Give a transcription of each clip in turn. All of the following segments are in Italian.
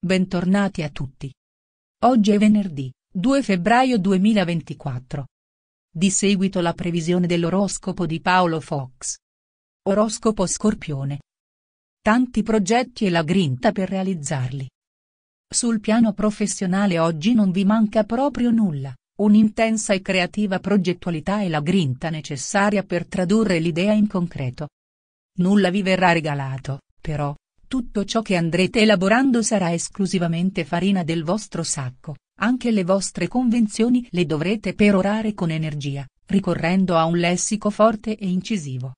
Bentornati a tutti. Oggi è venerdì, 2 febbraio 2024. Di seguito la previsione dell'oroscopo di Paolo Fox. Oroscopo Scorpione. Tanti progetti e la grinta per realizzarli. Sul piano professionale oggi non vi manca proprio nulla, un'intensa e creativa progettualità e la grinta necessaria per tradurre l'idea in concreto. Nulla vi verrà regalato, però, tutto ciò che andrete elaborando sarà esclusivamente farina del vostro sacco, anche le vostre convenzioni le dovrete perorare con energia, ricorrendo a un lessico forte e incisivo.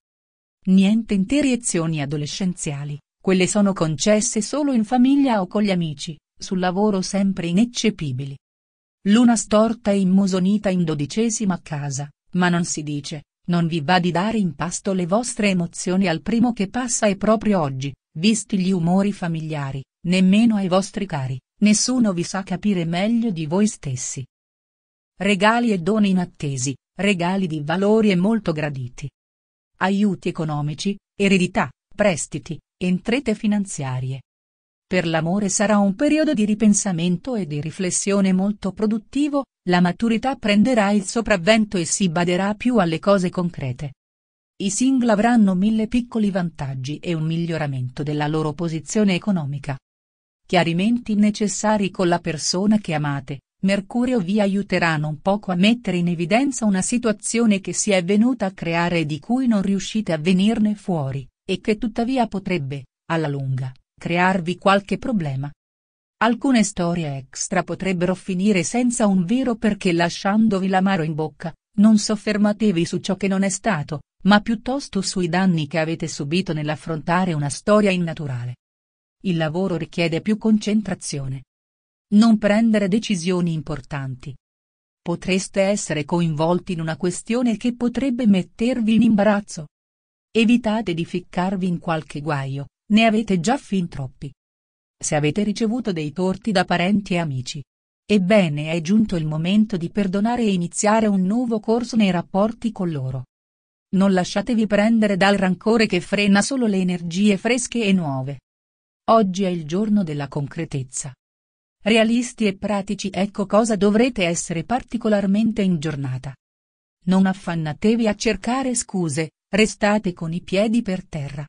Niente interiezioni adolescenziali, quelle sono concesse solo in famiglia o con gli amici, sul lavoro sempre ineccepibili. Luna storta e immusonita in dodicesima casa, ma non si dice, non vi va di dare in pasto le vostre emozioni al primo che passa e proprio oggi, Visti gli umori familiari, nemmeno ai vostri cari, nessuno vi sa capire meglio di voi stessi. Regali e doni inattesi, regali di valori e molto graditi. Aiuti economici, eredità, prestiti, entrate finanziarie. Per l'amore sarà un periodo di ripensamento e di riflessione molto produttivo, la maturità prenderà il sopravvento e si baderà più alle cose concrete i single avranno mille piccoli vantaggi e un miglioramento della loro posizione economica. Chiarimenti necessari con la persona che amate, Mercurio vi aiuteranno un poco a mettere in evidenza una situazione che si è venuta a creare e di cui non riuscite a venirne fuori, e che tuttavia potrebbe, alla lunga, crearvi qualche problema. Alcune storie extra potrebbero finire senza un vero perché lasciandovi l'amaro in bocca, non soffermatevi su ciò che non è stato, ma piuttosto sui danni che avete subito nell'affrontare una storia innaturale. Il lavoro richiede più concentrazione. Non prendere decisioni importanti. Potreste essere coinvolti in una questione che potrebbe mettervi in imbarazzo. Evitate di ficcarvi in qualche guaio, ne avete già fin troppi. Se avete ricevuto dei torti da parenti e amici. Ebbene è giunto il momento di perdonare e iniziare un nuovo corso nei rapporti con loro. Non lasciatevi prendere dal rancore che frena solo le energie fresche e nuove. Oggi è il giorno della concretezza. Realisti e pratici ecco cosa dovrete essere particolarmente in giornata. Non affannatevi a cercare scuse, restate con i piedi per terra.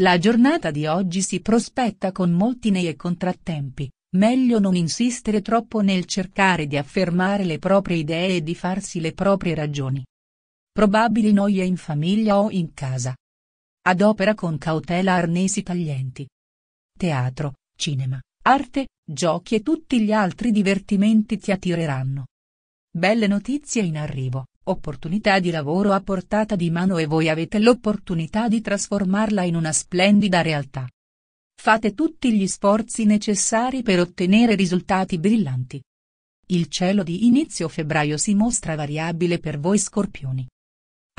La giornata di oggi si prospetta con molti nei e contrattempi, meglio non insistere troppo nel cercare di affermare le proprie idee e di farsi le proprie ragioni. Probabili noie in famiglia o in casa. Adopera con cautela arnesi taglienti. Teatro, cinema, arte, giochi e tutti gli altri divertimenti ti attireranno. Belle notizie in arrivo, opportunità di lavoro a portata di mano e voi avete l'opportunità di trasformarla in una splendida realtà. Fate tutti gli sforzi necessari per ottenere risultati brillanti. Il cielo di inizio febbraio si mostra variabile per voi scorpioni.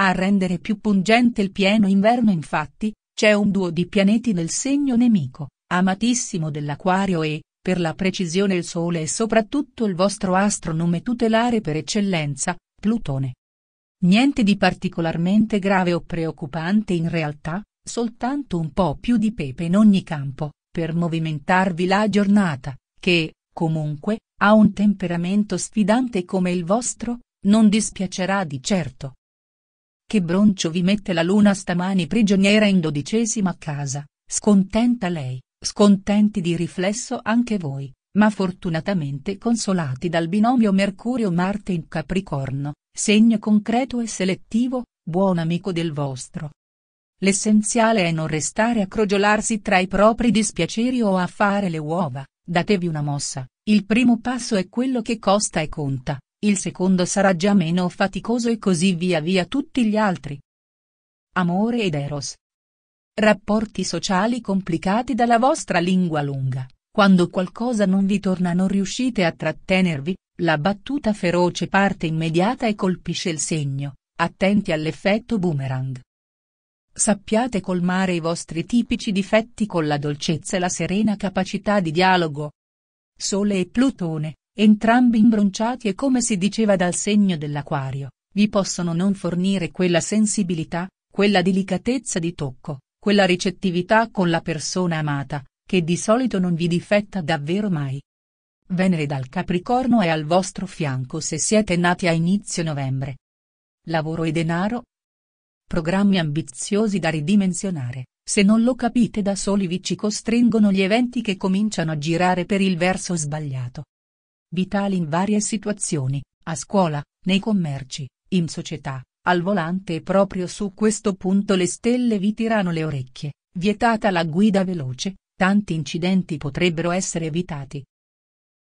A rendere più pungente il pieno inverno infatti, c'è un duo di pianeti nel segno nemico, amatissimo dell'acquario e, per la precisione il Sole e soprattutto il vostro astronome tutelare per eccellenza, Plutone. Niente di particolarmente grave o preoccupante in realtà, soltanto un po' più di pepe in ogni campo, per movimentarvi la giornata, che, comunque, ha un temperamento sfidante come il vostro, non dispiacerà di certo. Che broncio vi mette la luna stamani prigioniera in dodicesima casa, scontenta lei, scontenti di riflesso anche voi, ma fortunatamente consolati dal binomio Mercurio-Marte in Capricorno, segno concreto e selettivo, buon amico del vostro. L'essenziale è non restare a crogiolarsi tra i propri dispiaceri o a fare le uova, datevi una mossa, il primo passo è quello che costa e conta, il secondo sarà già meno faticoso e così via via tutti gli altri. Amore ed Eros. Rapporti sociali complicati dalla vostra lingua lunga, quando qualcosa non vi torna non riuscite a trattenervi, la battuta feroce parte immediata e colpisce il segno, attenti all'effetto boomerang. Sappiate colmare i vostri tipici difetti con la dolcezza e la serena capacità di dialogo. Sole e Plutone, Entrambi imbronciati e come si diceva dal segno dell'acquario, vi possono non fornire quella sensibilità, quella delicatezza di tocco, quella ricettività con la persona amata, che di solito non vi difetta davvero mai. Venere dal Capricorno è al vostro fianco se siete nati a inizio novembre. Lavoro e denaro? Programmi ambiziosi da ridimensionare, se non lo capite da soli vi ci costringono gli eventi che cominciano a girare per il verso sbagliato vitali in varie situazioni, a scuola, nei commerci, in società, al volante e proprio su questo punto le stelle vi tirano le orecchie, vietata la guida veloce, tanti incidenti potrebbero essere evitati.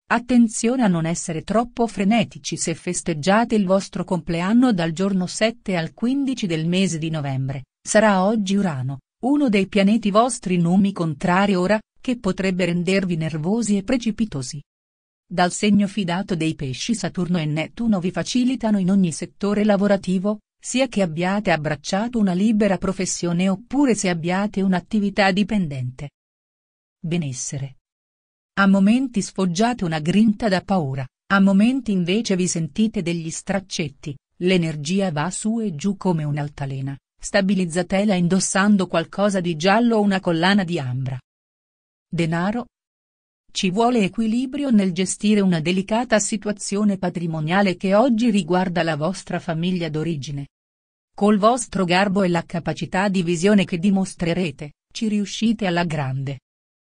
Attenzione a non essere troppo frenetici se festeggiate il vostro compleanno dal giorno 7 al 15 del mese di novembre, sarà oggi Urano, uno dei pianeti vostri numi contrari ora, che potrebbe rendervi nervosi e precipitosi. Dal segno fidato dei pesci Saturno e Nettuno vi facilitano in ogni settore lavorativo, sia che abbiate abbracciato una libera professione oppure se abbiate un'attività dipendente. Benessere. A momenti sfoggiate una grinta da paura, a momenti invece vi sentite degli straccetti, l'energia va su e giù come un'altalena, stabilizzatela indossando qualcosa di giallo o una collana di ambra. Denaro, ci vuole equilibrio nel gestire una delicata situazione patrimoniale che oggi riguarda la vostra famiglia d'origine. Col vostro garbo e la capacità di visione che dimostrerete, ci riuscite alla grande.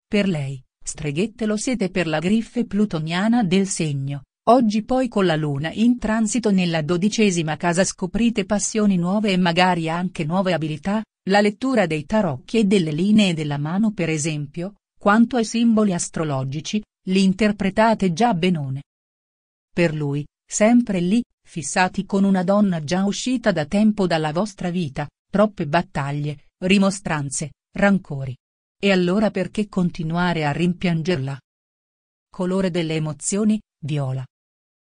Per lei, streghette lo siete per la griffe plutoniana del segno, oggi poi con la luna in transito nella dodicesima casa scoprite passioni nuove e magari anche nuove abilità, la lettura dei tarocchi e delle linee della mano per esempio, quanto ai simboli astrologici, li interpretate già benone. Per lui, sempre lì, fissati con una donna già uscita da tempo dalla vostra vita, troppe battaglie, rimostranze, rancori. E allora perché continuare a rimpiangerla? Colore delle emozioni, viola.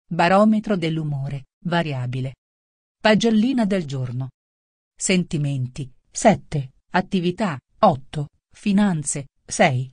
Barometro dell'umore, variabile. Pagellina del giorno. Sentimenti, 7, attività, 8, finanze, 6,